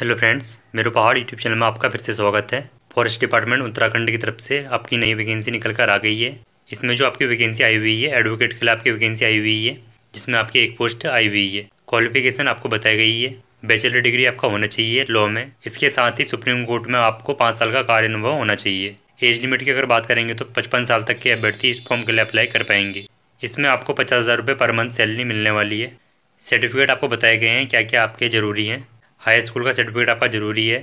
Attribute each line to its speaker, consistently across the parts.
Speaker 1: hello friends मेरे पहाड़ YouTube channel में आपका फिर से स्वागत है फॉरेस्ट डिपार्टमेंट उत्तराखंड की तरफ से आपकी नई वैकेंसी निकल कर आ गई है इसमें जो आपकी वैकेंसी आई हुई है एडवोकेट के लिए आपकी वैकेंसी आई हुई है जिसमें आपकी एक पोस्ट आई हुई है क्वालिफिकेशन आपको बताई गई है बैचलर डिग्री आपका होना चाहिए लॉ में इसके साथ ही सुप्रीम कोर्ट में आपको पाँच साल का कार्य अनुभव होना चाहिए एज लिमिट की अगर बात करेंगे तो पचपन साल तक के अभ्यर्थी इस फॉर्म के लिए अप्लाई कर पाएंगे इसमें आपको पचास हज़ार रुपये पर मंथ सैलरी मिलने वाली है सर्टिफिकेट आपको बताए गए हैं क्या क्या आपके ज़रूरी हैं हाई स्कूल का सर्टिफिकेट आपका ज़रूरी है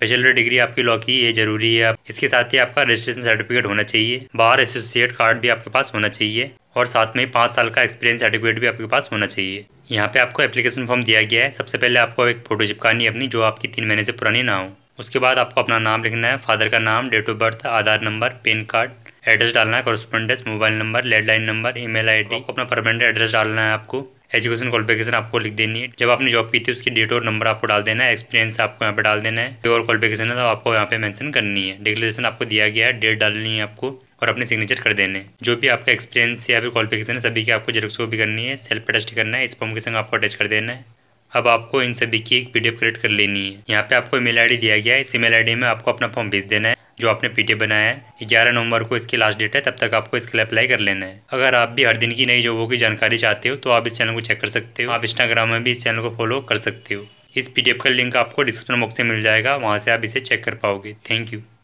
Speaker 1: बैचलर डिग्री आपकी लॉ की ये ज़रूरी है इसके साथ ही आपका रजिस्ट्रेशन सर्टिफिकेट होना चाहिए बार एसोसिएट कार्ड भी आपके पास होना चाहिए और साथ में पाँच साल का एक्सपीरियंस सर्टिफिकेट भी आपके पास होना चाहिए यहाँ पे आपको एप्लीकेशन फॉर्म दिया गया है सबसे पहले आपको एक फ़ोटो चिपकानी अपनी जो आपकी तीन महीने से पुरानी ना हो उसके बाद आपको अपना नाम लिखना है फादर का नाम date of birth Aadhaar number PAN card address डालना है correspondence mobile number landline number I D अपना परमानेंट एड्रेस डालना है आपको एजुकेशन क्वालिफिकेशन आपको लिख देनी है जब आपने जॉब की थी उसकी डेट और नंबर आपको डाल देना है एक्सपीरियंस आपको यहाँ पे डाल देना है जो और क्वालिफिकेशन है तो आपको यहाँ पे मेंशन करनी है डिक्लेरेशन आपको दिया गया है डेट डालनी है आपको और अपने सिग्नेचर कर देने जो भी आपका एक्सपीरियंस या फिर क्वालिफिकेशन है सभी की आपको जरूर भी करनी है सेल्फ अटेस्ट करना है इस फॉर्म के संग आपको अटैच कर देना है अब आपको इन सभी की एक पी क्रिएट कर लेनी है यहाँ पे आपको ईमेल आईडी दिया गया है इस ईमेल आईडी में आपको अपना फॉर्म भेज देना है जो आपने पीटी बनाया है ग्यारह नवंबर को इसकी लास्ट डेट है तब तक आपको इसके लिए अप्लाई कर लेना है अगर आप भी हर दिन की नई जॉबों की जानकारी चाहते हो तो आप इस चैनल को चेक कर सकते हो आप इंस्टाग्राम में भी इस चैनल को फॉलो कर सकते हो इस पीडीएफ का लिंक आपको डिस्क्रिप्शन बॉक्स में मिल जाएगा वहाँ से आप इसे चेक कर पाओगे थैंक यू